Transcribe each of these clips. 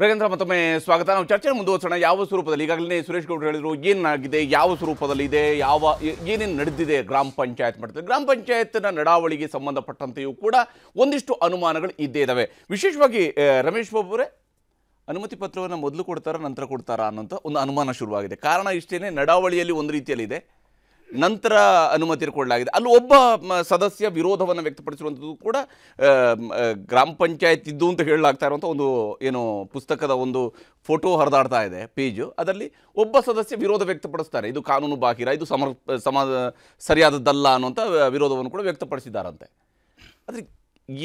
ಬೇಗಂದ್ರ ಮತ್ತೊಮ್ಮೆ ಸ್ವಾಗತ ನಾವು ಚರ್ಚೆ ಮುಂದುವರ್ಸೋಣ ಯಾವ ಸ್ವರೂಪದಲ್ಲಿ ಈಗಾಗಲೇ ಸುರೇಶ್ ಗೌಡ್ರು ಹೇಳಿದ್ರು ಏನಾಗಿದೆ ಯಾವ ಸ್ವರೂಪದಲ್ಲಿ ಇದೆ ಯಾವ ಏನೇನು ನಡೆದಿದೆ ಗ್ರಾಮ ಪಂಚಾಯತ್ ಮಟ್ಟದಲ್ಲಿ ಗ್ರಾಮ ಪಂಚಾಯತ್ನ ನಡಾವಳಿಗೆ ಸಂಬಂಧಪಟ್ಟಂತೆಯೂ ಕೂಡ ಒಂದಿಷ್ಟು ಅನುಮಾನಗಳು ಇದ್ದೇ ಇದ್ದಾವೆ ವಿಶೇಷವಾಗಿ ರಮೇಶ್ ಬಾಬುರೇ ಅನುಮತಿ ಪತ್ರವನ್ನು ಮೊದಲು ಕೊಡ್ತಾರಾ ನಂತರ ಕೊಡ್ತಾರಾ ಅನ್ನೋಂಥ ಒಂದು ಅನುಮಾನ ಶುರುವಾಗಿದೆ ಕಾರಣ ಇಷ್ಟೇ ನಡಾವಳಿಯಲ್ಲಿ ಒಂದು ರೀತಿಯಲ್ಲಿದೆ ನಂತರ ಅನುಮತಿ ಕೊಡಲಾಗಿದೆ ಅಲ್ಲಿ ಒಬ್ಬ ಸದಸ್ಯ ವಿರೋಧವನ್ನು ವ್ಯಕ್ತಪಡಿಸಿರುವಂಥದ್ದು ಕೂಡ ಗ್ರಾಮ ಪಂಚಾಯತ್ ಇದ್ದು ಅಂತ ಹೇಳಲಾಗ್ತಾ ಇರುವಂಥ ಒಂದು ಏನು ಪುಸ್ತಕದ ಒಂದು ಫೋಟೋ ಹರಿದಾಡ್ತಾ ಇದೆ ಪೇಜು ಅದರಲ್ಲಿ ಒಬ್ಬ ಸದಸ್ಯ ವಿರೋಧ ವ್ಯಕ್ತಪಡಿಸ್ತಾರೆ ಇದು ಕಾನೂನು ಬಾಹಿರ ಇದು ಸಮರ್ ಸಮ ಸರಿಯಾದದ್ದಲ್ಲ ಅನ್ನೋಂಥ ವಿರೋಧವನ್ನು ಕೂಡ ವ್ಯಕ್ತಪಡಿಸಿದ್ದಾರಂತೆ ಆದರೆ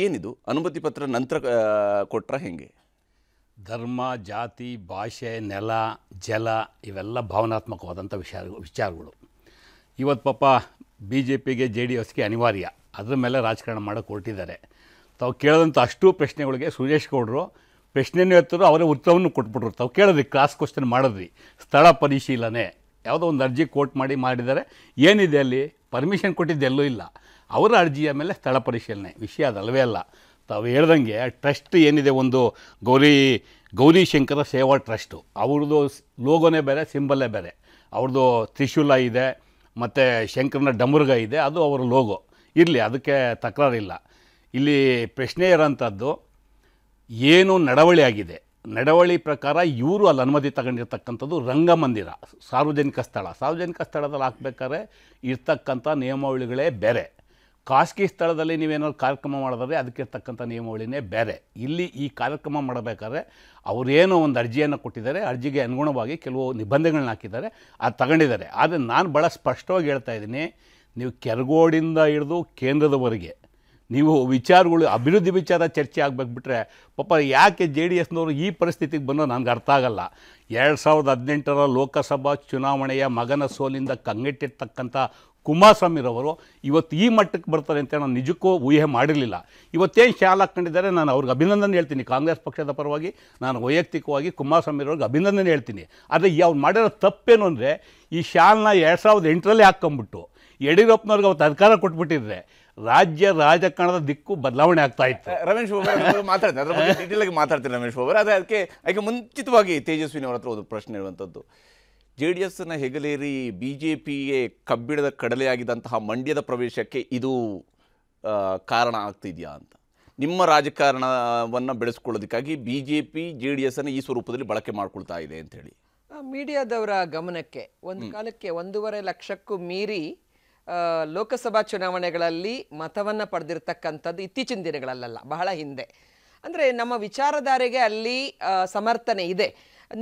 ಏನಿದು ಅನುಮತಿ ಪತ್ರ ನಂತರ ಕೊಟ್ಟರೆ ಹೇಗೆ ಧರ್ಮ ಜಾತಿ ಭಾಷೆ ನೆಲ ಜಲ ಇವೆಲ್ಲ ಭಾವನಾತ್ಮಕವಾದಂಥ ವಿಚಾರ ವಿಚಾರಗಳು ಇವತ್ತು ಪಾಪ ಬಿ ಜೆ ಪಿಗೆ ಜೆ ಡಿ ಎಸ್ಗೆ ಅನಿವಾರ್ಯ ಅದ್ರ ಮೇಲೆ ರಾಜಕಾರಣ ಮಾಡೋಕ್ಕೆ ಹೊರಟಿದ್ದಾರೆ ತಾವು ಕೇಳಿದಂಥ ಅಷ್ಟು ಪ್ರಶ್ನೆಗಳಿಗೆ ಸುರೇಶ್ ಗೌಡರು ಪ್ರಶ್ನೆನೂ ಎತ್ತರು ಅವರೇ ಉತ್ತರವನ್ನು ಕೊಟ್ಬಿಟ್ರು ತಾವು ಕೇಳಿದ್ರಿ ಕ್ಲಾಸ್ ಕ್ವಶನ್ ಮಾಡಿದ್ರಿ ಸ್ಥಳ ಪರಿಶೀಲನೆ ಯಾವುದೋ ಒಂದು ಅರ್ಜಿ ಕೋರ್ಟ್ ಮಾಡಿ ಮಾಡಿದ್ದಾರೆ ಏನಿದೆ ಅಲ್ಲಿ ಪರ್ಮಿಷನ್ ಕೊಟ್ಟಿದ್ದೆಲ್ಲೂ ಇಲ್ಲ ಅವರ ಅರ್ಜಿಯ ಮೇಲೆ ಸ್ಥಳ ಪರಿಶೀಲನೆ ವಿಷಯ ಅದಲ್ವೇ ಅಲ್ಲ ತಾವು ಹೇಳ್ದಂಗೆ ಟ್ರಸ್ಟ್ ಏನಿದೆ ಒಂದು ಗೌರಿ ಗೌರಿಶಂಕರ ಸೇವಾ ಟ್ರಸ್ಟು ಅವ್ರದ್ದು ಲೋಗೋನೇ ಬೇರೆ ಸಿಂಬಲ್ಲೇ ಬೇರೆ ಅವ್ರದ್ದು ತ್ರಿಶೂಲ ಇದೆ ಮತ್ತು ಶಂಕರನ ಡಮುರ್ಗ ಇದೆ ಅದು ಅವರ ಲೋಗೋ ಇರಲಿ ಅದಕ್ಕೆ ತಕರಾರಿಲ್ಲ ಇಲ್ಲಿ ಪ್ರಶ್ನೆ ಇರೋಂಥದ್ದು ಏನು ನಡವಳಿ ಆಗಿದೆ ನಡವಳಿ ಪ್ರಕಾರ ಇವರು ಅಲ್ಲಿ ಅನುಮತಿ ತಗೊಂಡಿರ್ತಕ್ಕಂಥದ್ದು ರಂಗಮಂದಿರ ಸಾರ್ವಜನಿಕ ಸ್ಥಳ ಸಾರ್ವಜನಿಕ ಸ್ಥಳದಲ್ಲಿ ಹಾಕ್ಬೇಕಾದ್ರೆ ಇರ್ತಕ್ಕಂಥ ನಿಯಮಾವಳಿಗಳೇ ಬೇರೆ ಖಾಸಗಿ ಸ್ಥಳದಲ್ಲಿ ನೀವೇನಾದ್ರು ಕಾರ್ಯಕ್ರಮ ಮಾಡಿದ್ರೆ ಅದಕ್ಕಿರ್ತಕ್ಕಂಥ ನಿಯಮಾವಳಿನೇ ಬೇರೆ ಇಲ್ಲಿ ಈ ಕಾರ್ಯಕ್ರಮ ಮಾಡಬೇಕಾದ್ರೆ ಅವರೇನೋ ಒಂದು ಅರ್ಜಿಯನ್ನು ಕೊಟ್ಟಿದ್ದಾರೆ ಅರ್ಜಿಗೆ ಅನುಗುಣವಾಗಿ ಕೆಲವು ನಿಬಂಧನೆಗಳನ್ನ ಹಾಕಿದ್ದಾರೆ ಅದು ತಗೊಂಡಿದ್ದಾರೆ ಆದರೆ ನಾನು ಭಾಳ ಸ್ಪಷ್ಟವಾಗಿ ಹೇಳ್ತಾ ಇದ್ದೀನಿ ನೀವು ಕೆರಗೋಡಿಂದ ಹಿಡಿದು ಕೇಂದ್ರದವರೆಗೆ ನೀವು ವಿಚಾರಗಳು ಅಭಿವೃದ್ಧಿ ವಿಚಾರ ಚರ್ಚೆ ಆಗಬೇಕು ಬಿಟ್ಟರೆ ಪಾಪ ಯಾಕೆ ಜೆ ಡಿ ಎಸ್ನವರು ಈ ಪರಿಸ್ಥಿತಿಗೆ ಬಂದೋ ನನಗೆ ಅರ್ಥ ಆಗಲ್ಲ ಎರಡು ಸಾವಿರದ ಹದಿನೆಂಟರ ಲೋಕಸಭಾ ಚುನಾವಣೆಯ ಮಗನ ಸೋಲಿಂದ ಕಂಗೆಟ್ಟಿರ್ತಕ್ಕಂಥ ಕುಮಾರಸ್ವಾಮಿರವರು ಇವತ್ತು ಈ ಮಟ್ಟಕ್ಕೆ ಬರ್ತಾರೆ ಅಂತ ನಾನು ನಿಜಕ್ಕೂ ಊಹೆ ಮಾಡಿರಲಿಲ್ಲ ಇವತ್ತೇನು ಶಾಲ್ ಹಾಕ್ಕೊಂಡಿದ್ದಾರೆ ನಾನು ಅವ್ರಿಗೆ ಅಭಿನಂದನೆ ಹೇಳ್ತೀನಿ ಕಾಂಗ್ರೆಸ್ ಪಕ್ಷದ ಪರವಾಗಿ ನಾನು ವೈಯಕ್ತಿಕವಾಗಿ ಕುಮಾರಸ್ವಾಮಿರವ್ರಿಗೆ ಅಭಿನಂದನೆ ಹೇಳ್ತೀನಿ ಆದರೆ ಅವ್ರು ಮಾಡಿರೋ ತಪ್ಪೇನು ಅಂದರೆ ಈ ಶಾಲ್ನ ಎರಡು ಸಾವಿರದ ಎಂಟರಲ್ಲಿ ಹಾಕ್ಕೊಂಬಿಟ್ಟು ಯಡಿಯೂರಪ್ಪನವ್ರಿಗೆ ಅವತ್ತು ಅಧಿಕಾರ ಕೊಟ್ಬಿಟ್ಟಿದ್ರೆ ರಾಜ್ಯ ರಾಜಕಾರಣದ ದಿಕ್ಕು ಬದಲಾವಣೆ ಆಗ್ತಾ ಇತ್ತು ರಮೇಶ್ ಮಾತಾಡ್ತಾರೆ ಅದರ ಬಗ್ಗೆ ಮಾತಾಡ್ತೀನಿ ರಮೇಶ್ ಬಾಬು ಅದಕ್ಕೆ ಅದಕ್ಕೆ ಮುಂಚಿತವಾಗಿ ತೇಜಸ್ವಿನಿ ಅವ್ರ ಹತ್ರ ಒಂದು ಪ್ರಶ್ನೆ ಇರುವಂಥದ್ದು ಜೆ ಡಿ ಎಸ್ನ ಹೆಗಲೇರಿ ಬಿ ಜೆ ಪಿಗೆ ಕಬ್ಬಿಣದ ಕಡಲೆಯಾಗಿದ್ದಂತಹ ಮಂಡ್ಯದ ಪ್ರವೇಶಕ್ಕೆ ಇದು ಕಾರಣ ಆಗ್ತಿದೆಯಾ ಅಂತ ನಿಮ್ಮ ರಾಜಕಾರಣವನ್ನು ಬೆಳೆಸ್ಕೊಳ್ಳೋದಕ್ಕಾಗಿ ಬಿ ಜೆ ಪಿ ಜೆ ಡಿ ಎಸ್ನ ಈ ಸ್ವರೂಪದಲ್ಲಿ ಬಳಕೆ ಮಾಡ್ಕೊಳ್ತಾ ಇದೆ ಅಂತ ಹೇಳಿ ಮೀಡಿಯಾದವರ ಗಮನಕ್ಕೆ ಒಂದು ಕಾಲಕ್ಕೆ ಒಂದೂವರೆ ಲಕ್ಷಕ್ಕೂ ಮೀರಿ ಲೋಕಸಭಾ ಚುನಾವಣೆಗಳಲ್ಲಿ ಮತವನ್ನು ಪಡೆದಿರ್ತಕ್ಕಂಥದ್ದು ಇತ್ತೀಚಿನ ದಿನಗಳಲ್ಲ ಬಹಳ ಹಿಂದೆ ಅಂದರೆ ನಮ್ಮ ವಿಚಾರಧಾರೆಗೆ ಅಲ್ಲಿ ಸಮರ್ಥನೆ ಇದೆ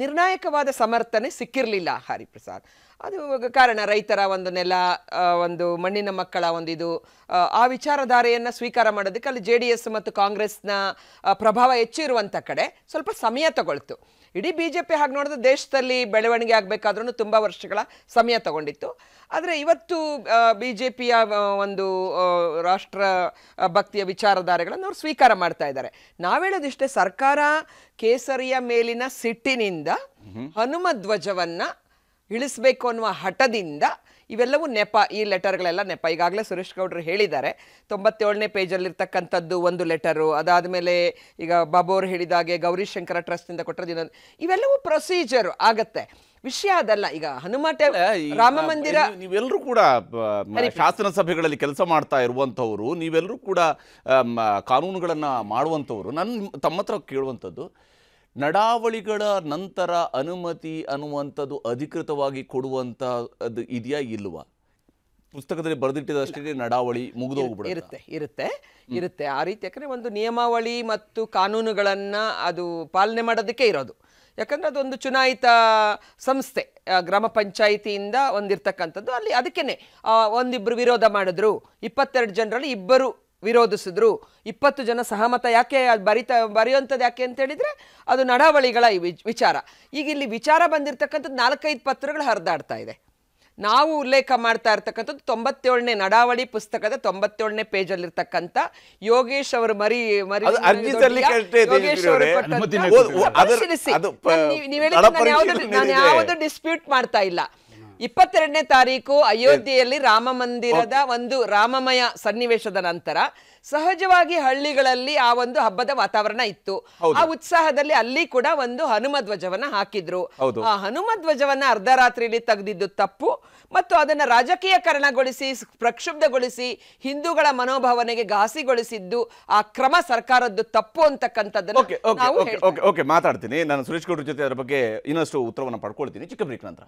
ನಿರ್ಣಾಯಕವಾದ ಸಮರ್ಥನೆ ಸಿಕ್ಕಿರಲಿಲ್ಲ ಹರಿಪ್ರಸಾದ್ ಅದು ಕಾರಣ ರೈತರ ಒಂದು ನೆಲ ಒಂದು ಮಣ್ಣಿನ ಮಕ್ಕಳ ಇದು ಆ ವಿಚಾರಧಾರೆಯನ್ನು ಸ್ವೀಕಾರ ಮಾಡೋದಕ್ಕೆ ಅಲ್ಲಿ ಜೆ ಡಿ ಎಸ್ ಮತ್ತು ಕಾಂಗ್ರೆಸ್ನ ಪ್ರಭಾವ ಹೆಚ್ಚಿರುವಂಥ ಕಡೆ ಸ್ವಲ್ಪ ಸಮಯ ತಗೊಳ್ತು ಇಡೀ ಬಿ ಜೆ ಪಿ ಹಾಗೆ ನೋಡಿದ್ರೆ ದೇಶದಲ್ಲಿ ಬೆಳವಣಿಗೆ ಆಗಬೇಕಾದ್ರೂ ತುಂಬ ವರ್ಷಗಳ ಸಮಯ ತಗೊಂಡಿತ್ತು ಆದರೆ ಇವತ್ತು ಬಿ ಜೆ ಪಿಯ ಒಂದು ರಾಷ್ಟ್ರ ಭಕ್ತಿಯ ವಿಚಾರಧಾರೆಗಳನ್ನು ಅವರು ಸ್ವೀಕಾರ ಮಾಡ್ತಾ ಇದ್ದಾರೆ ನಾವೇಳೋದಿಷ್ಟೇ ಸರ್ಕಾರ ಕೇಸರಿಯ ಮೇಲಿನ ಸಿಟ್ಟಿನಿಂದ ಹನುಮ ಧ್ವಜವನ್ನು ಇಳಿಸಬೇಕು ಅನ್ನುವ ಹಠದಿಂದ ಇವೆಲ್ಲವೂ ನೆಪ ಈ ಲೆಟರ್ಗಳೆಲ್ಲ ನೆಪ ಈಗಾಗಲೇ ಸುರೇಶ್ ಗೌಡ್ರು ಹೇಳಿದ್ದಾರೆ ತೊಂಬತ್ತೇಳನೇ ಪೇಜಲ್ಲಿರ್ತಕ್ಕಂಥದ್ದು ಒಂದು ಲೆಟರು ಅದಾದಮೇಲೆ ಈಗ ಬಾಬು ಅವರು ಹೇಳಿದಾಗೆ ಗೌರಿಶಂಕರ ಟ್ರಸ್ಟಿಂದ ಟ್ರಸ್ಟ್ನಿಂದ ಕೊಟ್ಟರೆ ಇನ್ನೊಂದು ಇವೆಲ್ಲವೂ ಪ್ರೊಸೀಜರ್ ಆಗತ್ತೆ ವಿಷಯ ಅದಲ್ಲ ಈಗ ಹನುಮಠ ರಾಮ ಮಂದಿರ ನೀವೆಲ್ಲರೂ ಕೂಡ ಶಾಸನ ಸಭೆಗಳಲ್ಲಿ ಕೆಲಸ ಮಾಡ್ತಾ ಇರುವಂಥವ್ರು ನೀವೆಲ್ಲರೂ ಕೂಡ ಕಾನೂನುಗಳನ್ನು ಮಾಡುವಂಥವ್ರು ನನ್ನ ತಮ್ಮ ಹತ್ರ ಕೇಳುವಂಥದ್ದು ನಡಾವಳಿಗಳ ನಂತರ ಅನುಮತಿ ಅನ್ನುವಂಥದ್ದು ಅಧಿಕೃತವಾಗಿ ಅದು ಇದೆಯಾ ಇಲ್ಲವಾ ಪುಸ್ತಕದಲ್ಲಿ ಬರೆದಿಟ್ಟಿದ್ದಷ್ಟೇ ನಡಾವಳಿ ಮುಗಿದು ಇರುತ್ತೆ ಇರುತ್ತೆ ಇರುತ್ತೆ ಆ ರೀತಿ ಯಾಕಂದರೆ ಒಂದು ನಿಯಮಾವಳಿ ಮತ್ತು ಕಾನೂನುಗಳನ್ನು ಅದು ಪಾಲನೆ ಮಾಡೋದಕ್ಕೆ ಇರೋದು ಯಾಕಂದರೆ ಅದೊಂದು ಚುನಾಯಿತ ಸಂಸ್ಥೆ ಗ್ರಾಮ ಪಂಚಾಯಿತಿಯಿಂದ ಒಂದಿರ್ತಕ್ಕಂಥದ್ದು ಅಲ್ಲಿ ಅದಕ್ಕೇನೆ ಒಂದಿಬ್ಬರು ವಿರೋಧ ಮಾಡಿದ್ರು ಇಪ್ಪತ್ತೆರಡು ಜನರಲ್ಲಿ ಇಬ್ಬರು ವಿರೋಧಿಸಿದ್ರು ಇಪ್ಪತ್ತು ಜನ ಸಹಮತ ಯಾಕೆ ಅದು ಬರೆಯುವಂಥದ್ದು ಯಾಕೆ ಅಂತ ಹೇಳಿದ್ರೆ ಅದು ನಡಾವಳಿಗಳ ವಿಚಾರ ಈಗ ಇಲ್ಲಿ ವಿಚಾರ ಬಂದಿರತಕ್ಕಂಥದ್ದು ನಾಲ್ಕೈದು ಪತ್ರಗಳು ಹರಿದಾಡ್ತಾ ಇದೆ ನಾವು ಉಲ್ಲೇಖ ಮಾಡ್ತಾ ಇರ್ತಕ್ಕಂಥದ್ದು ತೊಂಬತ್ತೇಳನೇ ನಡಾವಳಿ ಪುಸ್ತಕದ ತೊಂಬತ್ತೇಳನೇ ಪೇಜಲ್ಲಿರ್ತಕ್ಕಂಥ ಯೋಗೇಶ್ ಅವರು ಮರಿ ಮರಿ ಯೋಗೇಶ್ ನಾನು ಯಾವುದು ಡಿಸ್ಪ್ಯೂಟ್ ಮಾಡ್ತಾ ಇಲ್ಲ ಇಪ್ಪತ್ತೆರಡನೇ ತಾರೀಕು ಅಯೋಧ್ಯೆಯಲ್ಲಿ ರಾಮ ಮಂದಿರದ ಒಂದು ರಾಮಮಯ ಸನ್ನಿವೇಶದ ನಂತರ ಸಹಜವಾಗಿ ಹಳ್ಳಿಗಳಲ್ಲಿ ಆ ಒಂದು ಹಬ್ಬದ ವಾತಾವರಣ ಇತ್ತು ಆ ಉತ್ಸಾಹದಲ್ಲಿ ಅಲ್ಲಿ ಕೂಡ ಒಂದು ಹನುಮ ಧ್ವಜವನ್ನ ಹಾಕಿದ್ರು ಆ ಹನುಮ ಧ್ವಜವನ್ನ ಅರ್ಧ ರಾತ್ರಿಯಲ್ಲಿ ತೆಗೆದಿದ್ದು ತಪ್ಪು ಮತ್ತು ಅದನ್ನ ರಾಜಕೀಯಕರಣಗೊಳಿಸಿ ಪ್ರಕ್ಷುಬ್ಧಗೊಳಿಸಿ ಹಿಂದೂಗಳ ಮನೋಭಾವನೆಗೆ ಘಾಸಿಗೊಳಿಸಿದ್ದು ಆ ಕ್ರಮ ಸರ್ಕಾರದ್ದು ತಪ್ಪು ಅಂತಕ್ಕಂಥದ್ದನ್ನು ಮಾತಾಡ್ತೀನಿ ನಾನು ಸುರೇಶ್ ಗೌಡ್ರ ಜೊತೆ ಅದರ ಬಗ್ಗೆ ಇನ್ನಷ್ಟು ಉತ್ತರವನ್ನು ಪಡ್ಕೊಳ್ತೀನಿ ಚಿಕ್ಕ ಬ್ರೇಕ್ ನಂತರ